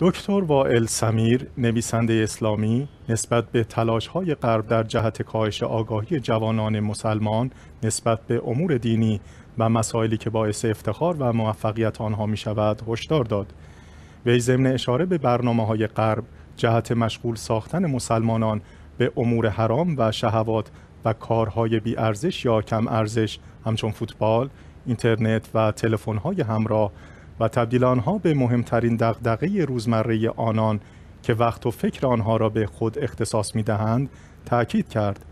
دکتر وائل سمیر نویسنده اسلامی نسبت به های غرب در جهت کاهش آگاهی جوانان مسلمان نسبت به امور دینی و مسائلی که باعث افتخار و موفقیت آنها می شود هشدار داد. وی ضمن اشاره به برنامه های غرب جهت مشغول ساختن مسلمانان به امور حرام و شهوات و کارهای بی ارزش یا کم ارزش همچون فوتبال، اینترنت و تلفن‌های همراه و تبدیل آنها به مهمترین دغدغه روزمره آنان که وقت و فکر آنها را به خود اختصاص می دهند تأکید کرد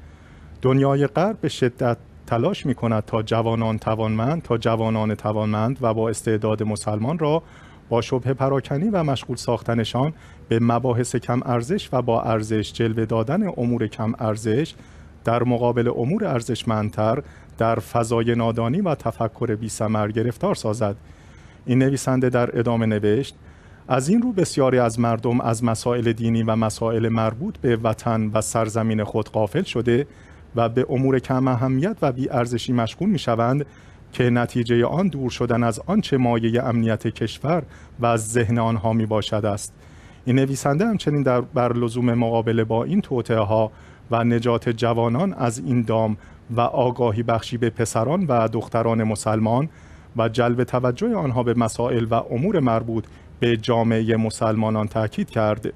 دنیای غرب به شدت تلاش می کند تا جوانان توانمند تا جوانان توانمند و با استعداد مسلمان را با شبه پراکنی و مشغول ساختنشان به مباحث کم ارزش و با ارزش جلوه دادن امور کم ارزش در مقابل امور ارزشمندتر در فضای نادانی و تفکر بیسمر گرفتار سازد این نویسنده در ادامه نوشت از این رو بسیاری از مردم از مسائل دینی و مسائل مربوط به وطن و سرزمین خود قافل شده و به امور کم اهمیت و بیارزشی مشغول می شوند که نتیجه آن دور شدن از آنچه مایه امنیت کشور و از ذهن آنها می باشد است. این نویسنده همچنین در بر لزوم مقابله با این توطعه ها و نجات جوانان از این دام و آگاهی بخشی به پسران و دختران مسلمان و جلب توجه آنها به مسائل و امور مربوط به جامعه مسلمانان تاکید کرد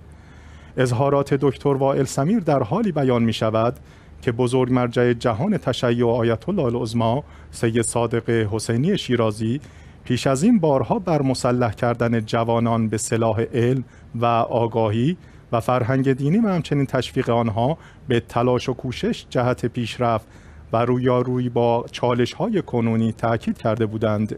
اظهارات دکتر وائل سمیر در حالی بیان می شود که بزرگ مرجع جهان تشیع آیت الله العظما سید صادق حسینی شیرازی پیش از این بارها بر مسلح کردن جوانان به سلاح علم و آگاهی و فرهنگ دینی و همچنین تشویق آنها به تلاش و کوشش جهت پیشرفت و رویارویی با چالش های کنونی تاکید کرده بودند